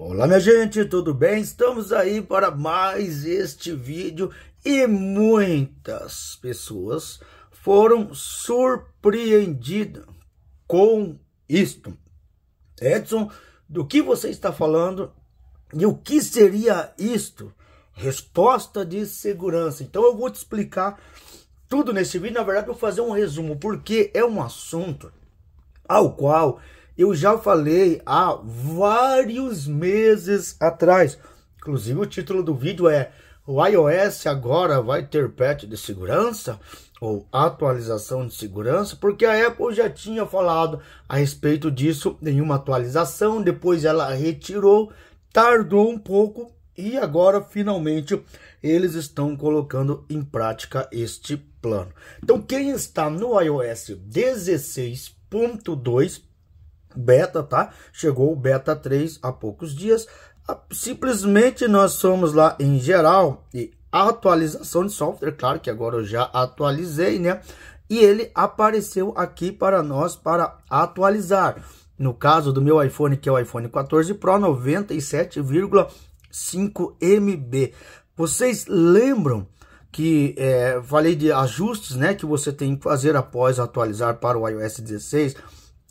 Olá minha gente, tudo bem? Estamos aí para mais este vídeo e muitas pessoas foram surpreendidas com isto. Edson, do que você está falando e o que seria isto? Resposta de segurança. Então eu vou te explicar tudo nesse vídeo, na verdade eu vou fazer um resumo, porque é um assunto ao qual eu já falei há vários meses atrás. Inclusive, o título do vídeo é O iOS agora vai ter patch de segurança? Ou atualização de segurança? Porque a Apple já tinha falado a respeito disso em uma atualização. Depois ela retirou, tardou um pouco e agora finalmente eles estão colocando em prática este plano. Então, quem está no iOS 16.2 beta, tá? Chegou o beta 3 há poucos dias. Ah, simplesmente nós somos lá em geral e atualização de software, claro que agora eu já atualizei, né? E ele apareceu aqui para nós para atualizar. No caso do meu iPhone, que é o iPhone 14 Pro, 97,5 MB. Vocês lembram que é, falei de ajustes né, que você tem que fazer após atualizar para o iOS 16?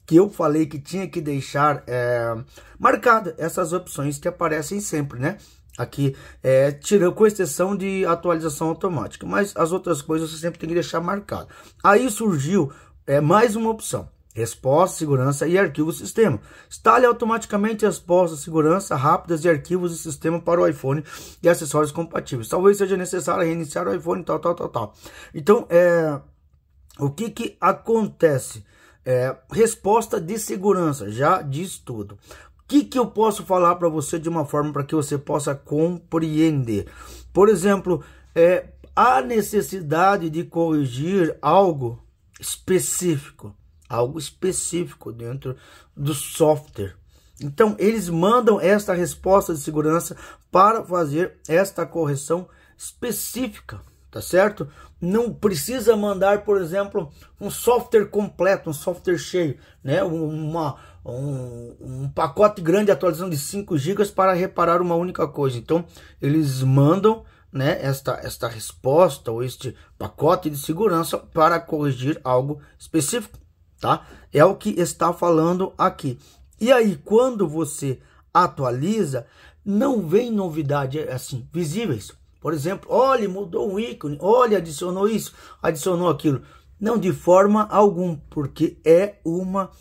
que eu falei que tinha que deixar é, marcada essas opções que aparecem sempre, né? Aqui, é, tirando, com exceção de atualização automática, mas as outras coisas você sempre tem que deixar marcado. Aí surgiu é, mais uma opção, resposta, segurança e arquivo sistema. Instale automaticamente respostas, segurança, rápidas e arquivos e sistema para o iPhone e acessórios compatíveis. Talvez seja necessário reiniciar o iPhone, tal, tal, tal, tal. Então, é, o que que acontece? É, resposta de segurança, já diz tudo. O que, que eu posso falar para você de uma forma para que você possa compreender? Por exemplo, é, a necessidade de corrigir algo específico, algo específico dentro do software. Então, eles mandam esta resposta de segurança para fazer esta correção específica tá certo? Não precisa mandar, por exemplo, um software completo, um software cheio, né? Uma, um, um pacote grande de atualização de 5 GB para reparar uma única coisa. Então, eles mandam né, esta, esta resposta ou este pacote de segurança para corrigir algo específico, tá? É o que está falando aqui. E aí, quando você atualiza, não vem novidade é assim visíveis. Por exemplo, olha, mudou um ícone, olha, adicionou isso, adicionou aquilo. Não de forma alguma, porque é uma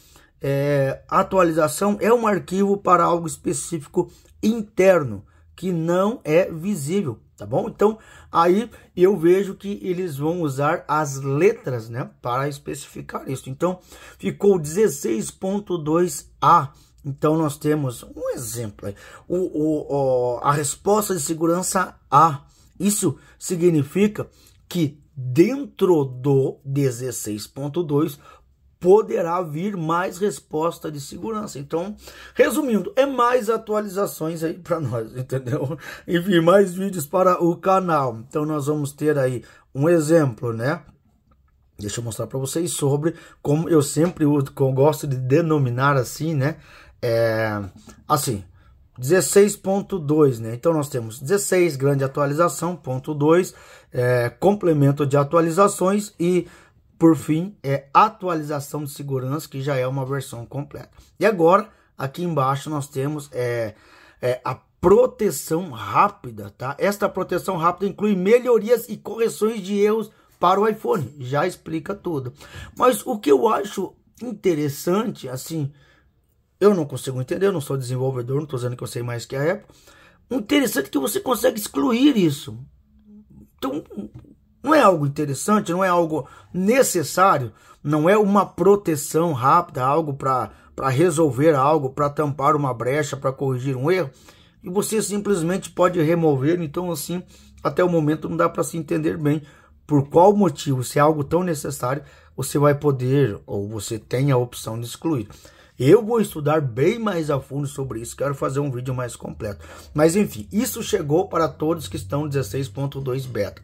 é, atualização, é um arquivo para algo específico interno que não é visível, tá bom? Então, aí eu vejo que eles vão usar as letras, né, para especificar isso. Então, ficou 16.2a então nós temos um exemplo, o, o, o, a resposta de segurança A. Isso significa que dentro do 16.2 poderá vir mais resposta de segurança. Então, resumindo, é mais atualizações aí para nós, entendeu? Enfim, mais vídeos para o canal. Então nós vamos ter aí um exemplo, né? Deixa eu mostrar para vocês sobre como eu sempre gosto de denominar assim, né? É, assim, 16.2, né? Então nós temos 16, grande atualização, ponto 2, é, complemento de atualizações e, por fim, é atualização de segurança, que já é uma versão completa. E agora, aqui embaixo nós temos é, é a proteção rápida, tá? Esta proteção rápida inclui melhorias e correções de erros para o iPhone, já explica tudo. Mas o que eu acho interessante, assim, eu não consigo entender, eu não sou desenvolvedor, não estou dizendo que eu sei mais que a Apple. O interessante é que você consegue excluir isso. Então, não é algo interessante, não é algo necessário, não é uma proteção rápida, algo para resolver algo, para tampar uma brecha, para corrigir um erro. E você simplesmente pode remover, então assim, até o momento não dá para se entender bem por qual motivo, se é algo tão necessário, você vai poder ou você tem a opção de excluir. Eu vou estudar bem mais a fundo sobre isso, quero fazer um vídeo mais completo. Mas enfim, isso chegou para todos que estão 16.2 beta.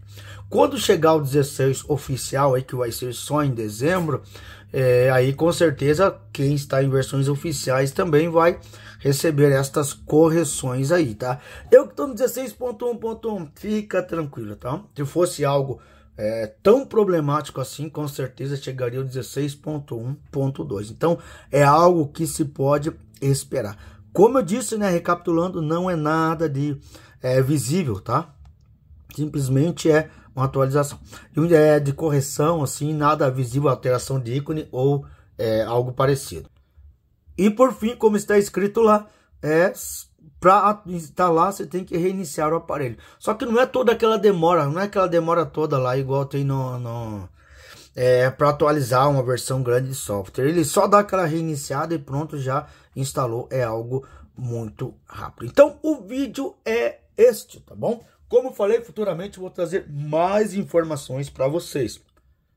Quando chegar o 16 oficial, aí que vai ser só em dezembro, é, aí com certeza quem está em versões oficiais também vai receber estas correções aí, tá? Eu que estou no 16.1.1, fica tranquilo, tá? Se fosse algo é, tão problemático assim, com certeza chegaria ao 16.1.2. Então, é algo que se pode esperar. Como eu disse, né, recapitulando, não é nada de é, visível, tá? Simplesmente é uma atualização. E é de correção, assim, nada visível, alteração de ícone ou é, algo parecido. E por fim, como está escrito lá, é para instalar você tem que reiniciar o aparelho. Só que não é toda aquela demora, não é aquela demora toda lá igual tem no, no é, para atualizar uma versão grande de software. Ele só dá aquela reiniciada e pronto, já instalou. É algo muito rápido. Então o vídeo é este, tá bom? Como falei, futuramente vou trazer mais informações para vocês.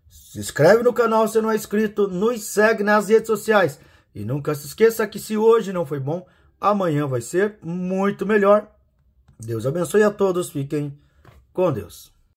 Se inscreve no canal se não é inscrito, nos segue nas redes sociais. E nunca se esqueça que se hoje não foi bom, Amanhã vai ser muito melhor. Deus abençoe a todos. Fiquem com Deus.